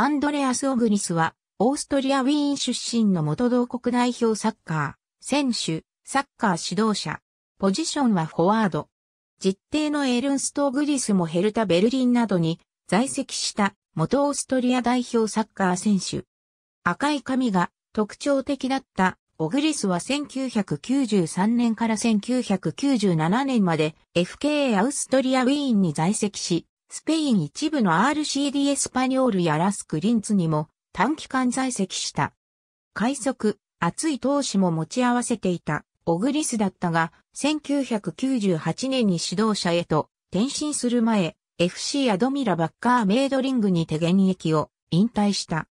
アンドレアス・オグニスは、オーストリア・ウィーン出身の元同国代表サッカー、選手、サッカー指導者。ポジションはフォワード。実定のエルンスト・オグリスもヘルタ・ベルリンなどに在籍した元オーストリア代表サッカー選手。赤い髪が特徴的だったオグリスは1993年から1997年まで FK アウストリアウィーンに在籍し、スペイン一部の RCD エスパニョールやラスクリンツにも短期間在籍した。快速、熱い投手も持ち合わせていたオグリスだったが、1998年に指導者へと転身する前、FC アドミラバッカーメイドリングにて現役を引退した。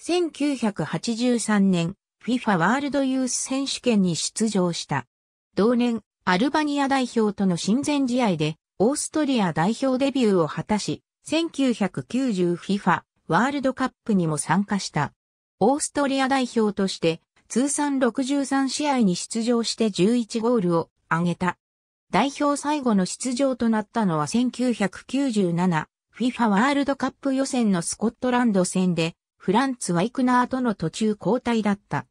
1983年、FIFA ワールドユース選手権に出場した。同年、アルバニア代表との親善試合でオーストリア代表デビューを果たし、1990FIFA ワールドカップにも参加した。オーストリア代表として通算63試合に出場して11ゴールを挙げた。代表最後の出場となったのは1997 FIFA ワールドカップ予選のスコットランド戦でフランツ・ワイクナーとの途中交代だった。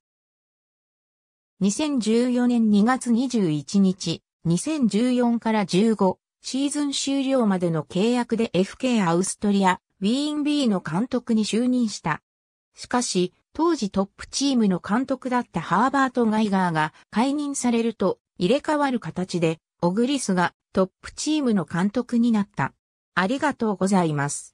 2014年2月21日、2014から15、シーズン終了までの契約で FK アウストリア、ウィーン B の監督に就任した。しかし、当時トップチームの監督だったハーバート・ガイガーが解任されると入れ替わる形で、オグリスがトップチームの監督になった。ありがとうございます。